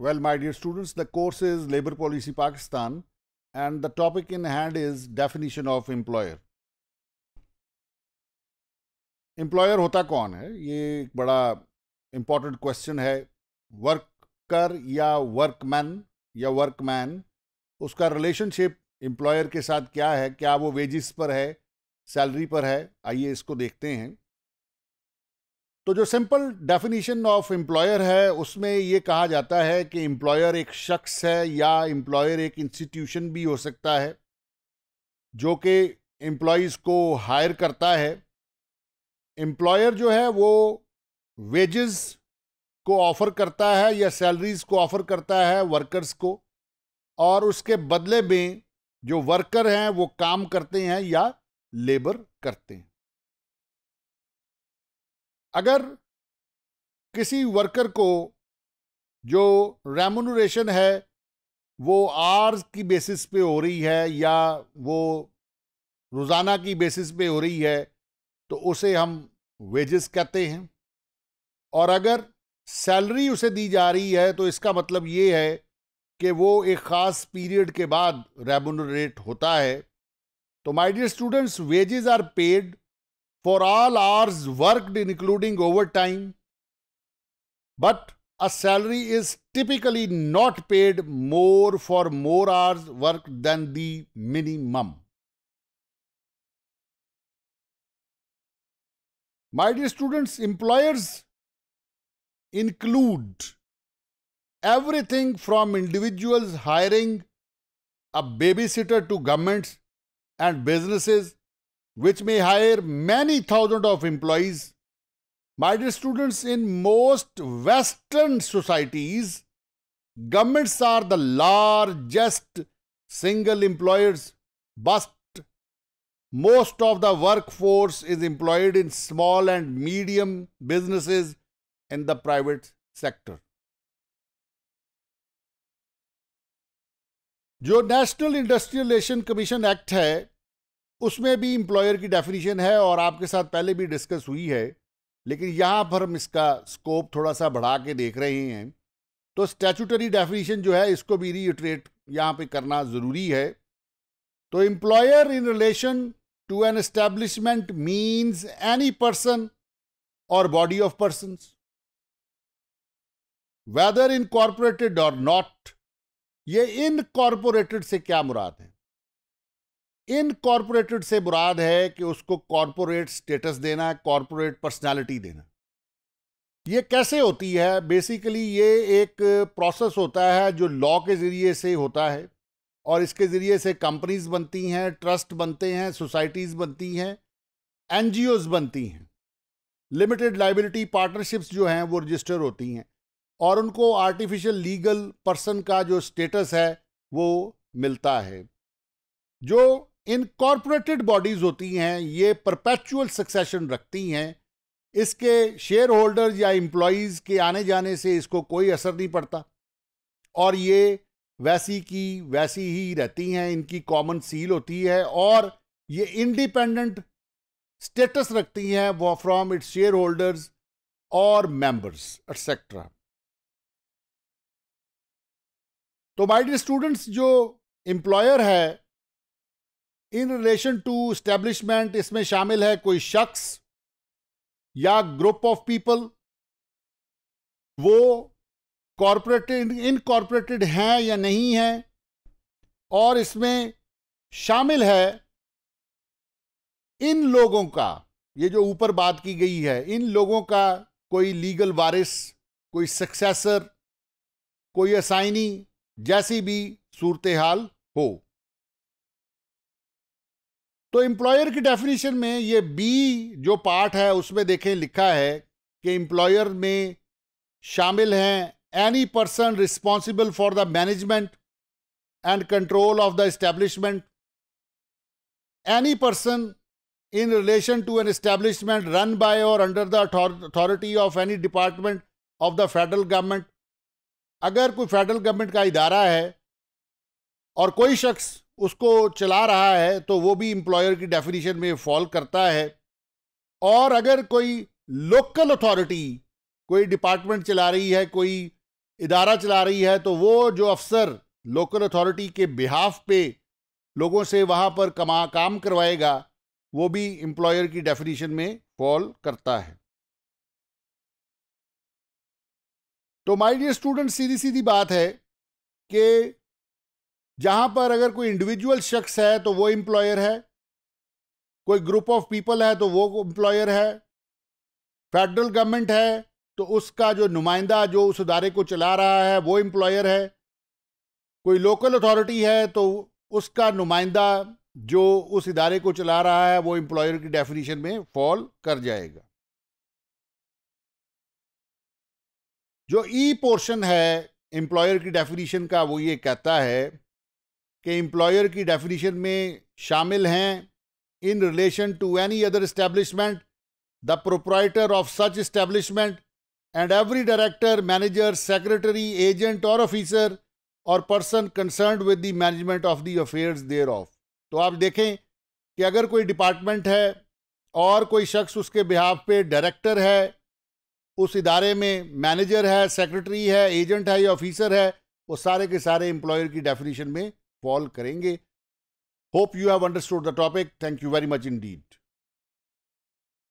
Well, my dear students, the course is Labor Policy Pakistan and the topic in hand is definition of employer. Employer होता कौन है ये एक बड़ा important question है worker या वर्कमैन या वर्कमैन उसका रिलेशनशिप एम्प्लॉयर के साथ क्या है क्या वो वेजिस पर है सैलरी पर है आइए इसको देखते हैं तो जो सिंपल डेफिनेशन ऑफ एम्प्लॉयर है उसमें ये कहा जाता है कि एम्प्लॉयर एक शख्स है या एम्प्लॉयर एक इंस्टीट्यूशन भी हो सकता है जो कि एम्प्लॉयज़ को हायर करता है एम्प्लॉयर जो है वो वेजेस को ऑफ़र करता है या सैलरीज को ऑफ़र करता है वर्कर्स को और उसके बदले में जो वर्कर हैं वो काम करते हैं या लेबर करते हैं अगर किसी वर्कर को जो रेमोनोरेशन है वो आर्स की बेसिस पे हो रही है या वो रोज़ाना की बेसिस पे हो रही है तो उसे हम वेजेस कहते हैं और अगर सैलरी उसे दी जा रही है तो इसका मतलब ये है कि वो एक ख़ास पीरियड के बाद रेमोनोरेट होता है तो my dear students wages are paid for all hours worked including overtime, but a salary is typically not paid more for more hours worked than the minimum. My dear students, employers include everything from individuals hiring a babysitter to governments and businesses which may hire many thousand of employees. My dear students, in most Western societies, governments are the largest single employers, but most of the workforce is employed in small and medium businesses in the private sector. जो national industrial relation commission act है उसमें भी employer की definition है और आपके साथ पहले भी डिस्कस हुई है लेकिन यहाँ पर हम इसका स्कोप थोड़ा सा बढ़ा के देख रहे हैं तो स्टैचूटरी डेफिनेशन जो है इसको भी रीइटरेट यहाँ पे करना ज़रूरी है तो employer in relation to an establishment means any person or body of person whether incorporated or not ये इनकॉर्पोरेटेड से क्या मुराद है इनकॉर्पोरेटेड से मुराद है कि उसको कॉरपोरेट स्टेटस देना कॉरपोरेट पर्सनालिटी देना ये कैसे होती है बेसिकली ये एक प्रोसेस होता है जो लॉ के ज़रिए से होता है और इसके ज़रिए से कंपनीज बनती हैं ट्रस्ट बनते हैं सोसाइटीज़ बनती हैं एन बनती हैं लिमिटेड लाइबिलिटी पार्टनरशिप्स जो हैं वो रजिस्टर होती हैं और उनको आर्टिफिशियल लीगल पर्सन का जो स्टेटस है वो मिलता है जो इनकॉर्पोरेटेड बॉडीज होती हैं ये परपैचुअल सक्सेशन रखती हैं इसके शेयर होल्डर या एम्प्लॉयज़ के आने जाने से इसको कोई असर नहीं पड़ता और ये वैसी की वैसी ही रहती हैं इनकी कॉमन सील होती है और ये इंडिपेंडेंट स्टेटस रखती हैं वो फ्रॉम इट्स शेयर होल्डर्स और मेंबर्स एटसेट्रा तो माइडियर स्टूडेंट्स जो एम्प्लॉयर है इन रिलेशन टू स्टैब्लिशमेंट इसमें शामिल है कोई शख्स या ग्रुप ऑफ पीपल वो कॉरपोरेटेड इनकॉरपोरेटेड हैं या नहीं हैं और इसमें शामिल है इन लोगों का ये जो ऊपर बात की गई है इन लोगों का कोई लीगल वारिस कोई सक्सेसर कोई असाइनी जैसी भी सूरत हाल हो तो एम्प्लॉयर की डेफिनेशन में ये बी जो पार्ट है उसमें देखें लिखा है कि एम्प्लॉयर में शामिल हैं any person responsible for the management and control of the establishment any person in relation to an establishment run by or under the authority of any department of the federal government अगर कोई federal government का इदारा है और कोई शख्स उसको चला रहा है तो वो भी एम्प्लॉयर की डेफिनेशन में फॉल करता है और अगर कोई लोकल अथॉरिटी कोई डिपार्टमेंट चला रही है कोई इदारा चला रही है तो वो जो अफसर लोकल अथॉरिटी के बिहाफ पे लोगों से वहाँ पर कमा काम करवाएगा वो भी एम्प्लॉयर की डेफिनेशन में फॉल करता है तो माय डियर स्टूडेंट सीधी सीधी बात है कि जहां पर अगर कोई इंडिविजुअल शख्स है तो वो एम्प्लॉयर है कोई ग्रुप ऑफ पीपल है तो वो एम्प्लॉयर है फेडरल गवर्नमेंट है तो उसका जो नुमाइंदा जो उस अदारे को चला रहा है वो एम्प्लॉयर है कोई लोकल अथॉरिटी है तो उसका नुमाइंदा जो उस इदारे को चला रहा है वो एम्प्लॉयर की डेफिनेशन में फॉल कर जाएगा जो ई e पोर्शन है एम्प्लॉयर की डेफिनेशन का वो ये कहता है के एम्प्लॉयर की डेफिनेशन में शामिल हैं in relation to any other establishment the proprietor of such establishment and every director manager secretary agent or officer or person concern with the management of the affairs thereof तो आप देखें कि अगर कोई department है और कोई शख्स उसके बिहाफ पे डायरेक्टर है उस इदारे में मैनेजर है सेक्रेटरी है एजेंट है या ऑफिसर है वो सारे के सारे एम्प्लॉयर की डेफिनेशन में कॉल करेंगे hope you have understood the topic thank you very much Indeed